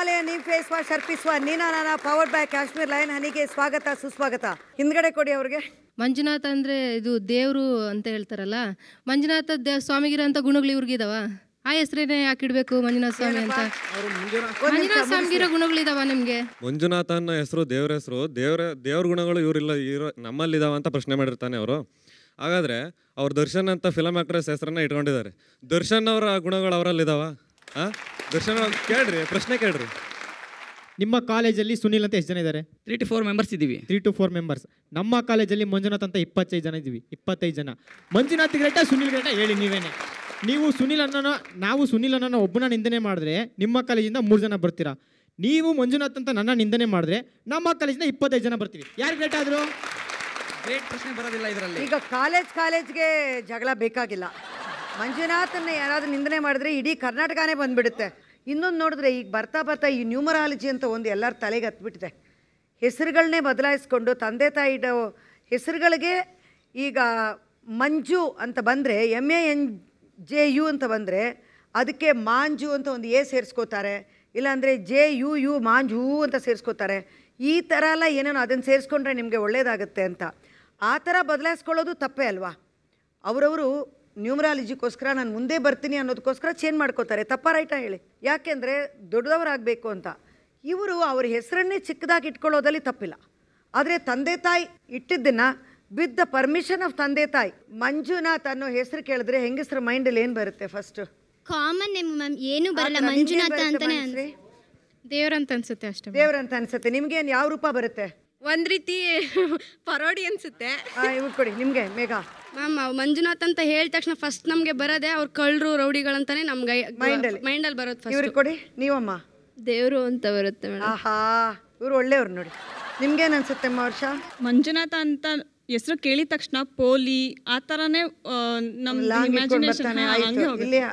Himalaya neem face wash ಅರ್ಪಿಸುವ ನೀನಾ ನಾನಾ ಪವರ್ ಬ್ಯಾಕ್ ಕಾಶ್ಮೀರ್ ಲೈನ್ ಹನಿಗೆ ಸ್ವಾಗತ ಸುಸ್ವಾಗತ ಹಿಂದ್ಗಡೆ ಕೊಡಿ ಅವ್ರಿಗೆ ಮಂಜುನಾಥ ಅಂದ್ರೆ ಇದು ದೇವ್ರು ಅಂತ ಹೇಳ್ತಾರಲ್ಲ ಮಂಜುನಾಥ ದೇವ ಸ್ವಾಮಿಗಿರೋ ಗುಣಗಳು ಇವ್ರಿಗಿದಾವ ಆ ಹೆಸರೇನೆ ಯಾಕಿಡ್ಬೇಕು ಮಂಜುನಾಥ ಸ್ವಾಮಿ ಅಂತ ಮಂಜುನಾಥ ಸ್ವಾಮಿಗಿರೋ ಗುಣಗಳಿದಾವ ನಿಮ್ಗೆ ಮಂಜುನಾಥ ಅನ್ನೋ ಹೆಸರು ದೇವ್ರ ಹೆಸರು ದೇವ್ರ ದೇವ್ರ ಗುಣಗಳು ಇವರಿಲ್ಲ ಇರೋ ಇದಾವ ಅಂತ ಪ್ರಶ್ನೆ ಮಾಡಿರ್ತಾನೆ ಅವರು ಹಾಗಾದ್ರೆ ಅವ್ರ ದರ್ಶನ್ ಅಂತ ಫಿಲಮ್ ಆಕ್ಟ್ರೆಸ್ ಹೆಸರನ್ನ ಇಟ್ಕೊಂಡಿದ್ದಾರೆ ದರ್ಶನ್ ಅವರ ಗುಣಗಳು ಅವರಲ್ಲಿದಾವ ದರ್ಶನ ಕೇಳ್ರಿ ಪ್ರಶ್ನೆ ಕೇಳ್ರಿ ನಿಮ್ಮ ಕಾಲೇಜಲ್ಲಿ ಸುನಿಲ್ ಅಂತ ಎಷ್ಟು ಜನ ಇದ್ದಾರೆ ತ್ರೀ ಟು ಫೋರ್ ಮೆಂಬರ್ಸ್ ಇದ್ದೀವಿ ತ್ರೀ ಟು ಫೋರ್ ಮೆಂಬರ್ಸ್ ನಮ್ಮ ಕಾಲೇಜಲ್ಲಿ ಮಂಜುನಾಥ್ ಅಂತ ಇಪ್ಪತ್ತೈದು ಜನ ಇದ್ದೀವಿ ಇಪ್ಪತ್ತೈದು ಜನ ಮಂಜುನಾಥ್ ಗ್ರೇಟ ಸುನಿಲ್ ಗ್ರೇಟ ಹೇಳಿ ನೀವೇನೆ ನೀವು ಸುನಿಲ್ ಅನ್ನ ನಾವು ಸುನಿಲ್ ಅನ್ನ ಒಬ್ಬನ ನಿಂದನೆ ಮಾಡಿದ್ರೆ ನಿಮ್ಮ ಕಾಲೇಜಿಂದ ಮೂರು ಜನ ಬರ್ತೀರಾ ನೀವು ಮಂಜುನಾಥ್ ಅಂತ ನನ್ನ ನಿಂದನೆ ಮಾಡಿದ್ರೆ ನಮ್ಮ ಕಾಲೇಜಿಂದ ಇಪ್ಪತ್ತೈದು ಜನ ಬರ್ತೀವಿ ಯಾರು ಗ್ರೇಟ್ ಆದರು ಗ್ರೇಟ್ ಪ್ರಶ್ನೆ ಬರೋದಿಲ್ಲ ಇದರಲ್ಲಿ ಈಗ ಕಾಲೇಜ್ ಕಾಲೇಜ್ಗೆ ಜಗಳ ಬೇಕಾಗಿಲ್ಲ ಮಂಜುನಾಥನ್ನ ಯಾರಾದರೂ ನಿಂದನೆ ಮಾಡಿದ್ರೆ ಇಡೀ ಕರ್ನಾಟಕನೇ ಬಂದುಬಿಡುತ್ತೆ ಇನ್ನೊಂದು ನೋಡಿದ್ರೆ ಈಗ ಬರ್ತಾ ಬರ್ತಾ ಈ ನ್ಯೂಮರಾಲಜಿ ಅಂತ ಒಂದು ಎಲ್ಲರ ತಲೆಗೆ ಹತ್ಬಿಟ್ಟಿದೆ ಹೆಸರುಗಳನ್ನೇ ಬದಲಾಯಿಸ್ಕೊಂಡು ತಂದೆ ತಾಯಿ ಹೆಸರುಗಳಿಗೆ ಈಗ ಮಂಜು ಅಂತ ಬಂದರೆ M A N J U ಅಂತ ಬಂದರೆ ಅದಕ್ಕೆ ಮಾಂಜು ಅಂತ ಒಂದು ಎ ಸೇರಿಸ್ಕೋತಾರೆ ಇಲ್ಲಾಂದರೆ ಜೆ ಯು ಯು ಮಾಂಜು ಅಂತ ಸೇರಿಸ್ಕೋತಾರೆ ಈ ಥರ ಎಲ್ಲ ಏನೇನೋ ಅದನ್ನು ಸೇರಿಸ್ಕೊಂಡ್ರೆ ನಿಮಗೆ ಒಳ್ಳೆಯದಾಗುತ್ತೆ ಅಂತ ಆ ಥರ ಬದಲಾಯಿಸ್ಕೊಳ್ಳೋದು ತಪ್ಪೇ ಅಲ್ವಾ ಅವರವರು ನ್ಯೂಮರಾಲಜಿಗೋಸ್ಕರ ನಾನು ಮುಂದೆ ಬರ್ತೀನಿ ಅನ್ನೋದಕ್ಕೋಸ್ಕರ ಚೇಂಜ್ ಮಾಡ್ಕೋತಾರೆ ತಪ್ಪ ರೈಟ ಹೇಳಿ ಯಾಕೆಂದರೆ ದೊಡ್ಡದವರಾಗಬೇಕು ಅಂತ ಇವರು ಅವ್ರ ಹೆಸರನ್ನೇ ಚಿಕ್ಕದಾಗಿ ಇಟ್ಕೊಳ್ಳೋದಲ್ಲಿ ತಪ್ಪಿಲ್ಲ ಆದರೆ ತಂದೆ ತಾಯಿ ಇಟ್ಟಿದ್ದನ್ನು ವಿತ್ ದ ಪರ್ಮಿಷನ್ ಆಫ್ ತಂದೆ ತಾಯಿ ಮಂಜುನಾಥ್ ಅನ್ನೋ ಹೆಸರು ಕೇಳಿದ್ರೆ ಹೆಂಗಸರ ಮೈಂಡಲ್ಲಿ ಏನು ಬರುತ್ತೆ ಫಸ್ಟ್ ಕಾಮನ್ ಮ್ಯಾಮ್ ಏನು ಬರಲ್ಲ ಮಂಜುನಾಥ ಅಂತಾನೆ ಅಂದ್ರೆ ದೇವ್ರಂತ ಅನ್ಸುತ್ತೆ ಅಷ್ಟೇ ದೇವರಂತ ಅನ್ಸುತ್ತೆ ನಿಮ್ಗೆ ಯಾವ ರೂಪ ಬರುತ್ತೆ ಒಂದ್ ರೀತಿ ಪರೋಡಿ ಅನ್ಸುತ್ತೆ ಕೊಡಿ ನಿಮ್ಗೆ ಮೇಘಾ ಮ್ಯಾಮ್ ಮಂಜುನಾಥ್ ಅಂತ ಹೇಳಿದ ತಕ್ಷಣ ಫಸ್ಟ್ ನಮಗೆ ಬರೋದೇ ಅವ್ರು ಕಳ್ಳರು ರೌಡಿಗಳಂತಾನೆ ನಮ್ಗೆ ಮೈಂಡಲ್ಲಿ ಮೈಂಡಲ್ಲಿ ಬರುತ್ತೆ ಇವ್ರಿಗೆ ಕೊಡಿ ನೀವಮ್ಮ ದೇವರು ಅಂತ ಬರುತ್ತೆ ಮೇಡಮ್ ಆಹಾ ಇವ್ರು ಒಳ್ಳೆಯವ್ರು ನೋಡಿ ನಿಮ್ಗೇನು ಅನ್ಸುತ್ತೆ ವರ್ಷ ಮಂಜುನಾಥ ಅಂತ ಹೆಸರು ಕೇಳಿದ ತಕ್ಷಣ ಪೋಲಿ ಆ ಥರನೇ ನಮ್ಮ ಇಮ್ಯಾಜಿನೇಷನ್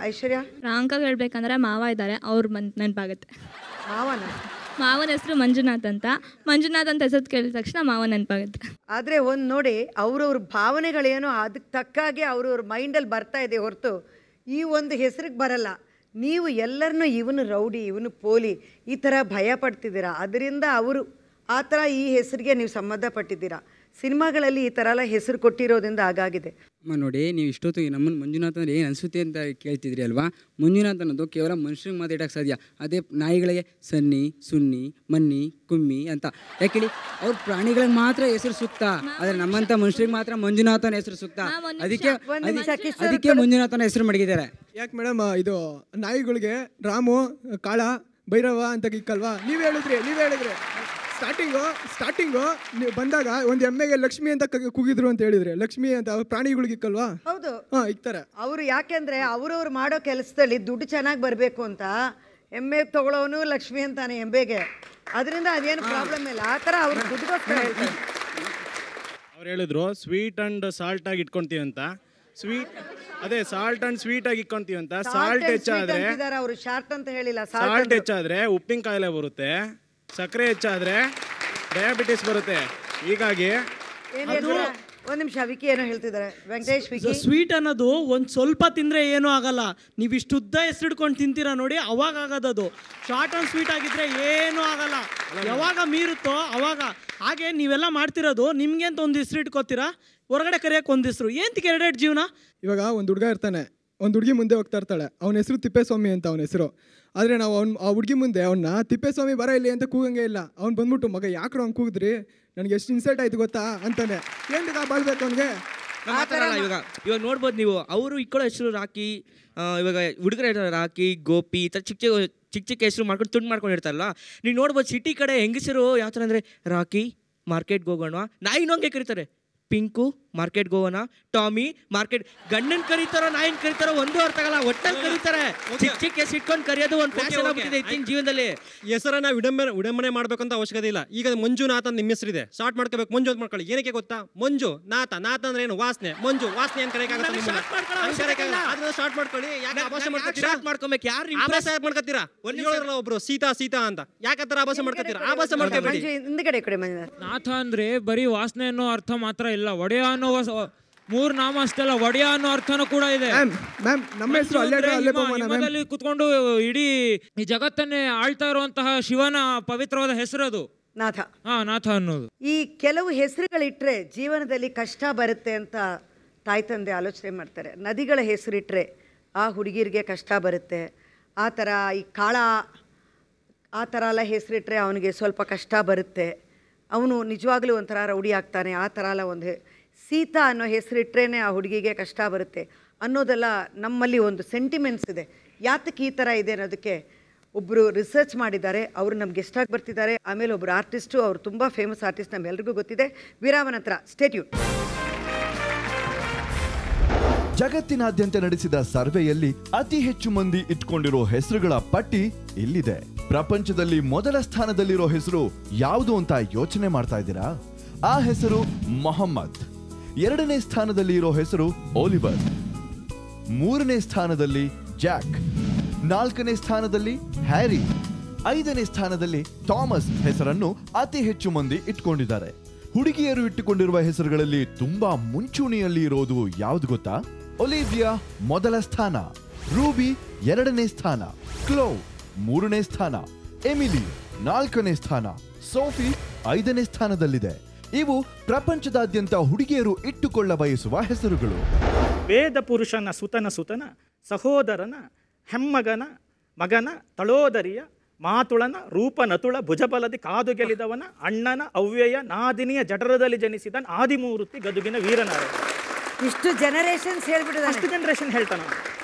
ಐಶ್ವರ್ಯ ರಾಂಕಾಗಿ ಹೇಳ್ಬೇಕಂದ್ರೆ ಮಾವ ಇದ್ದಾರೆ ಅವ್ರು ಮನ್ ನೆನಪಾಗುತ್ತೆ ಮಾವನ ಮಾವನ ಹೆಸರು ಮಂಜುನಾಥ್ ಅಂತ ಮಂಜುನಾಥ್ ಅಂತ ಹೆಸರು ಕೇಳಿದ ತಕ್ಷಣ ಮಾವ ನೆನಪಾಗುತ್ತೆ ಆದರೆ ಒಂದು ನೋಡಿ ಅವ್ರವ್ರ ಭಾವನೆಗಳೇನೋ ಅದಕ್ಕೆ ತಕ್ಕಾಗೆ ಅವ್ರವ್ರ ಮೈಂಡಲ್ಲಿ ಬರ್ತಾ ಇದೆ ಹೊರತು ಈ ಒಂದು ಹೆಸರಿಗೆ ಬರಲ್ಲ ನೀವು ಎಲ್ಲರನ್ನೂ ಇವನು ರೌಡಿ ಇವನು ಪೋಲಿ ಈ ಥರ ಭಯ ಪಡ್ತಿದ್ದೀರಾ ಅದರಿಂದ ಅವರು ಆ ಥರ ಈ ಹೆಸರಿಗೆ ನೀವು ಸಂಬಂಧಪಟ್ಟಿದ್ದೀರಾ ಸಿನಿಮಾಗಳಲ್ಲಿ ಈ ಥರ ಎಲ್ಲ ಹೆಸರು ಕೊಟ್ಟಿರೋದ್ರಿಂದ ಆಗಾಗಿದೆ ಅಮ್ಮ ನೋಡಿ ನೀವು ಇಷ್ಟೊತ್ತಿಗೆ ನಮ್ಮನ್ನು ಮಂಜುನಾಥ್ ಅಂದರೆ ಏನು ಅನಿಸುತ್ತೆ ಅಂತ ಕೇಳ್ತಿದ್ರಿ ಅಲ್ವಾ ಮಂಜುನಾಥ್ ಅನ್ನೋದು ಕೇವಲ ಮನುಷ್ಯರಿಗೆ ಮಾತಾಡಕ್ಕೆ ಸಾಧ್ಯ ಅದೇ ನಾಯಿಗಳಿಗೆ ಸನ್ನಿ ಸುನ್ನಿ ಮನ್ನಿ ಕುಮ್ಮಿ ಅಂತ ಯಾಕೇಳಿ ಅವ್ರ ಪ್ರಾಣಿಗಳಿಗೆ ಮಾತ್ರ ಹೆಸರು ಸೂಕ್ತ ಆದರೆ ನಮ್ಮಂಥ ಮನುಷ್ಯರಿಗೆ ಮಾತ್ರ ಮಂಜುನಾಥನ ಹೆಸರು ಸೂಕ್ತ ಅದಕ್ಕೆ ಅದಕ್ಕೆ ಮಂಜುನಾಥನ ಹೆಸರು ಮಡಗಿದ್ದಾರೆ ಯಾಕೆ ಮೇಡಮ್ ಇದು ನಾಯಿಗಳಿಗೆ ರಾಮು ಕಾಳ ಭೈರವ ಅಂತ ಗಿಕ್ಕಲ್ವಾ ನೀವು ಹೇಳಿದ್ರಿ ನೀವು ಹೇಳಿದ್ರಿ ಸ್ಟಾರ್ಟಿಂಗು ಸ್ಟಾರ್ಟಿಂಗು ನೀವು ಬಂದಾಗ ಒಂದು ಎಮ್ಮೆಗೆ ಲಕ್ಷ್ಮಿ ಅಂತ ಕುಗಿದ್ರು ಕೂಗಿದ್ರು ಅಂತ ಹೇಳಿದ್ರೆ ಲಕ್ಷ್ಮಿ ಅಂತ ಅವ್ರ ಪ್ರಾಣಿಗಳಿಗೆ ಇಕ್ಕಲ್ವಾ ಹೌದು ಹಾ ಇಕ್ತಾರೆ ಅವರು ಯಾಕೆಂದ್ರೆ ಅವ್ರವ್ರು ಮಾಡೋ ಕೆಲಸದಲ್ಲಿ ದುಡ್ಡು ಚೆನ್ನಾಗಿ ಬರಬೇಕು ಅಂತ ಎಮ್ಮೆ ತಗೊಳ್ಳೋನು ಲಕ್ಷ್ಮಿ ಅಂತಾನೆ ಎಮ್ಮೆಗೆ ಅದರಿಂದ ಅದೇನು ಪ್ರಾಬ್ಲಮ್ ಇಲ್ಲ ಆ ಥರ ಅವ್ರು ದುಡ್ಡುಗೋಸ್ಕರ ಹೇಳ್ತಾರೆ ಅವ್ರು ಹೇಳಿದ್ರು ಸ್ವೀಟ್ ಅಂಡ್ ಸಾಲ್ಟ್ ಆಗಿ ಇಟ್ಕೊಂತೀವಿ ಅಂತ ಸ್ವೀಟ್ ಅದೇ ಸಾಲ್ಟ್ ಅಂಡ್ ಸ್ವೀಟ್ ಆಗಿ ಇಕ್ಕೊಂತೀವಿ ಅಂತ ಸಾಲ್ಟ್ ಹೆಚ್ಚಾದ್ರೆ ಅವರು ಶಾರ್ಟ್ ಅಂತ ಹೇಳಿಲ್ಲ ಸಾಲ್ಟ್ ಸಾಲ್ಟ್ ಹೆಚ್ಚಾದ್ರೆ ಉಪ್ಪಿನ ಕಾಯಿಲೆ ಬರುತ್ತೆ ಸಕ್ಕರೆ ಹೆಚ್ಚಾದ್ರೆ ಡಯಾಬಿಟಿಸ್ ಬರುತ್ತೆ ಹೀಗಾಗಿ ಅದು ಒಂದು ನಿಮಿಷ ವಿಕಿ ಏನೋ ಹೇಳ್ತಿದ್ದಾರೆ ವೆಂಕಟೇಶ್ ವಿಕಿ ಸ್ವೀಟ್ ಅನ್ನೋದು ಒಂದ್ ಸ್ವಲ್ಪ ತಿಂದ್ರೆ ಏನೂ ಆಗಲ್ಲ ನೀವು ಇಷ್ಟುದ್ದ ಉದ್ದ ಹೆಸರಿಡ್ಕೊಂಡು ತಿಂತೀರಾ ನೋಡಿ ಅವಾಗ ಆಗೋದದು ಶಾರ್ಟ್ ಅಂಡ್ ಸ್ವೀಟ್ ಆಗಿದ್ರೆ ಏನೂ ಆಗಲ್ಲ ಯಾವಾಗ ಮೀರುತ್ತೋ ಅವಾಗ ಹಾಗೆ ನೀವೆಲ್ಲ ಮಾಡ್ತಿರೋದು ನಿಮ್ಗೆ ಅಂತ ಒಂದು ಹೆಸರು ಇಟ್ಕೋತೀರಾ ಹೊರಗಡೆ ಕರೆಯಕ್ಕೆ ಒಂದ್ ಹೆಸರು ಏನ್ ಎರಡೆರಡು ಜೀವನ ಇವಾಗ ಒಂದು ಹುಡುಗ ಇರ್ತಾನೆ ಒಂದು ಹುಡುಗಿ ಮುಂದೆ ಹೋಗ್ತಾ ಇರ್ತಾಳೆ ಅವನ ಹೆಸರು ತಿಪ್ಪೇಸ್ವಾಮಿ ಅಂತ ಅವನ ಹೆಸರು ಆದರೆ ನಾವು ಅವ್ನು ಆ ಹುಡುಗಿ ಮುಂದೆ ಅವನ್ನ ತಿಪ್ಪೇಸ್ವಾಮಿ ಬರ ಇಲ್ಲಿ ಅಂತ ಕೂಗಂಗೆ ಇಲ್ಲ ಅವ್ನು ಬಂದ್ಬಿಟ್ಟು ಮಗ ಯಾಕ್ರು ಅವ್ನು ಕೂಗಿದ್ರಿ ನನಗೆ ಎಷ್ಟು ಇನ್ಸಲ್ಟ್ ಆಯ್ತು ಗೊತ್ತಾ ಅಂತಾನೆ ಏನು ಬಾಳ್ಬೇಕು ಅವನಿಗೆ ಆ ಥರ ಇವಾಗ ಇವಾಗ ನೋಡ್ಬೋದು ನೀವು ಅವರು ಇಕ್ಕಳ ಹೆಸರು ರಾಕಿ ಇವಾಗ ಹುಡುಗರ ರಾಕಿ ಗೋಪಿ ಈ ಥರ ಚಿಕ್ಕ ಚಿಕ್ಕ ಚಿಕ್ಕ ಚಿಕ್ಕ ಹೆಸರು ಮಾಡ್ಕೊಂಡು ತುಂಡು ಮಾಡ್ಕೊಂಡಿರ್ತಾರಲ್ಲ ನೀವು ನೋಡ್ಬೋದು ಸಿಟಿ ಕಡೆ ಹೆಂಗಸರು ಯಾವ ಥರ ಅಂದರೆ ರಾಕಿ ಮಾರ್ಕೆಟ್ಗೆ ಹೋಗೋಣ ಇನ್ನೊಂದು ಕರೀತಾರೆ ಪಿಂಕು ಮಾರ್ಕೆಟ್ ಹೋಗೋಣ ಟಾಮಿ ಮಾರ್ಕೆಟ್ ಗಂಡನ್ ಕರೀತಾರೋ ನಾಯಿನ್ ಕರೀತಾರೋ ಒಂದು ಅರ್ಥ ಆಗಲ್ಲ ಒಟ್ಟಲ್ಲಿ ಕರೀತಾರೆ ಚಿಕ್ಕ ಚಿಕ್ಕ ಎಸ್ ಇಟ್ಕೊಂಡು ಒಂದು ಫ್ಯಾಷನ್ ಆಗ್ಬಿಟ್ಟಿದೆ ಇತ್ತಿನ ಜೀವನದಲ್ಲಿ ಹೆಸರನ್ನ ವಿಡಂಬನೆ ವಿಡಂಬನೆ ಮಾಡ್ಬೇಕಂತ ಅವಶ್ಯಕತೆ ಇಲ್ಲ ಈಗ ಮಂಜುನಾಥ್ ನಿಮ್ಮ ಹೆಸರಿದೆ ಸ್ಟಾರ್ಟ್ ಮಾಡ್ಕೋಬೇಕು ಮಂಜು ಅಂತ ಮಾಡ್ಕೊಳ್ಳಿ ಏನಕ್ಕೆ ಗೊತ್ತಾ ಮಂಜು ನಾಥ ನಾಥ ಅಂದ್ರೆ ಏನು ವಾಸನೆ ಮಂಜು ವಾಸನೆ ಅಂತ ಕರೆಯಕ್ಕಾಗಲ್ಲ ಸ್ಟಾರ್ಟ್ ಮಾಡ್ಕೊಳ್ಳಿ ಯಾಕೆ ಅಭಾಷೆ ಮಾಡ್ಕೊತೀರಾ ಮಾಡ್ಕೊಬೇಕು ಯಾರು ಅಭಾಷೆ ಮಾಡ್ಕೊತೀರಾ ಒಬ್ರು ಸೀತಾ ಸೀತಾ ಅಂತ ಯಾಕತ್ತರ ಆಭಾಸ ಮಾಡ್ಕೊತೀರಾ ಆಭಾಸ ಮಾಡ್ಕೊಬೇಡಿ ಕಡೆ ನಾಥ ಅಂದ್ರೆ ಬರೀ ವಾಸನೆ ಅನ್ನೋ ಅರ್ಥ ಮಾತ್ರ ಇಲ್ಲ ಒಡೆಯ ಅನ್ನೋ ಅನ್ನೋ ಮೂರ್ ನಾಮ ಅಷ್ಟೇ ಅಲ್ಲ ಒಡೆಯ ಅನ್ನೋ ಅರ್ಥನೂ ಕೂಡ ಇದೆ ನಮ್ಮ ಹೆಸರು ಕುತ್ಕೊಂಡು ಇಡೀ ಈ ಜಗತ್ತನ್ನೇ ಆಳ್ತಾ ಇರುವಂತಹ ಶಿವನ ಪವಿತ್ರವಾದ ಹೆಸರು ಅದು ನಾಥ ಹಾ ನಾಥ ಅನ್ನೋದು ಈ ಕೆಲವು ಹೆಸರುಗಳಿಟ್ರೆ ಜೀವನದಲ್ಲಿ ಕಷ್ಟ ಬರುತ್ತೆ ಅಂತ ತಾಯಿ ತಂದೆ ಆಲೋಚನೆ ಮಾಡ್ತಾರೆ ನದಿಗಳ ಹೆಸರಿಟ್ರೆ ಆ ಹುಡುಗಿರಿಗೆ ಕಷ್ಟ ಬರುತ್ತೆ ಆ ಥರ ಈ ಕಾಳ ಆ ಥರ ಎಲ್ಲ ಹೆಸರಿಟ್ರೆ ಅವನಿಗೆ ಸ್ವಲ್ಪ ಕಷ್ಟ ಬರುತ್ತೆ ಅವನು ನಿಜವಾಗ್ಲೂ ಒಂಥರ ರೌಡಿ ಆಗ್ತಾನೆ ಆ ಥರ ಎಲ್ಲ ಒಂದು ಸೀತಾ ಅನ್ನೋ ಹೆಸರಿಟ್ರೇ ಆ ಹುಡುಗಿಗೆ ಕಷ್ಟ ಬರುತ್ತೆ ಅನ್ನೋದೆಲ್ಲ ನಮ್ಮಲ್ಲಿ ಒಂದು ಸೆಂಟಿಮೆಂಟ್ಸ್ ಇದೆ ಯಾತಕ್ಕೆ ಈ ಥರ ಇದೆ ಅನ್ನೋದಕ್ಕೆ ಒಬ್ಬರು ರಿಸರ್ಚ್ ಮಾಡಿದ್ದಾರೆ ಅವರು ನಮ್ಗೆ ಗೆಸ್ಟಾಗಿ ಬರ್ತಿದ್ದಾರೆ ಆಮೇಲೆ ಒಬ್ಬರು ಆರ್ಟಿಸ್ಟು ಅವರು ತುಂಬ ಫೇಮಸ್ ಆರ್ಟಿಸ್ಟ್ ನಮ್ಮೆಲ್ರಿಗೂ ಗೊತ್ತಿದೆ ವಿರಾಮ ಹತ್ರ ಸ್ಟೇಟ್ಯೂಟ್ ಜಗತ್ತಿನಾದ್ಯಂತ ನಡೆಸಿದ ಸರ್ವೆಯಲ್ಲಿ ಅತಿ ಹೆಚ್ಚು ಮಂದಿ ಇಟ್ಕೊಂಡಿರೋ ಹೆಸರುಗಳ ಪಟ್ಟಿ ಇಲ್ಲಿದೆ ಪ್ರಪಂಚದಲ್ಲಿ ಮೊದಲ ಸ್ಥಾನದಲ್ಲಿರೋ ಹೆಸರು ಯಾವುದು ಅಂತ ಯೋಚನೆ ಮಾಡ್ತಾ ಇದ್ದೀರಾ ಆ ಹೆಸರು ಮೊಹಮ್ಮದ್ ಎರಡನೇ ಸ್ಥಾನದಲ್ಲಿ ಇರೋ ಹೆಸರು ಓಲಿವರ್ ಮೂರನೇ ಸ್ಥಾನದಲ್ಲಿ ಜಾಕ್ ನಾಲ್ಕನೇ ಸ್ಥಾನದಲ್ಲಿ ಹ್ಯಾರಿ ಐದನೇ ಸ್ಥಾನದಲ್ಲಿ ಥಾಮಸ್ ಹೆಸರನ್ನು ಅತಿ ಹೆಚ್ಚು ಮಂದಿ ಇಟ್ಕೊಂಡಿದ್ದಾರೆ ಹುಡುಗಿಯರು ಇಟ್ಟುಕೊಂಡಿರುವ ಹೆಸರುಗಳಲ್ಲಿ ತುಂಬಾ ಮುಂಚೂಣಿಯಲ್ಲಿ ಇರೋದು ಯಾವ್ದು ಗೊತ್ತಾ ಒಲಿವಿಯಾ ಮೊದಲ ಸ್ಥಾನ ರೂಬಿ ಎರಡನೇ ಸ್ಥಾನ ಕ್ಲೋ ಮೂರನೇ ಸ್ಥಾನ ಎಮಿಲಿ ನಾಲ್ಕನೇ ಸ್ಥಾನ ಸೋಫಿ ಐದನೇ ಸ್ಥಾನದಲ್ಲಿದೆ ಇವು ಪ್ರಪಂಚದಾದ್ಯಂತ ಹುಡುಗಿಯರು ಇಟ್ಟುಕೊಳ್ಳ ಬಯಸುವ ಹೆಸರುಗಳು ವೇದ ಪುರುಷನ ಸುತನ ಸುತನ ಸಹೋದರನ ಹೆಮ್ಮಗನ ಮಗನ ತಳೋದರಿಯ ಮಾತುಳನ ರೂಪನತುಳ ಭುಜಬಲದಿ ಕಾದು ಗೆಲಿದವನ ಅಣ್ಣನ ಅವ್ಯಯ ನಾದಿನಿಯ ಜಠರದಲ್ಲಿ ಜನಿಸಿದ ಆದಿಮೂರ್ತಿ ಗದುಗಿನ ವೀರನಾರ ಇಷ್ಟು ಜನರೇಷನ್ಸ್ ಹೇಳ್ಬಿಡುದು ಅಷ್ಟು ಜನರೇಷನ್ ಹೇಳ್ತಾನ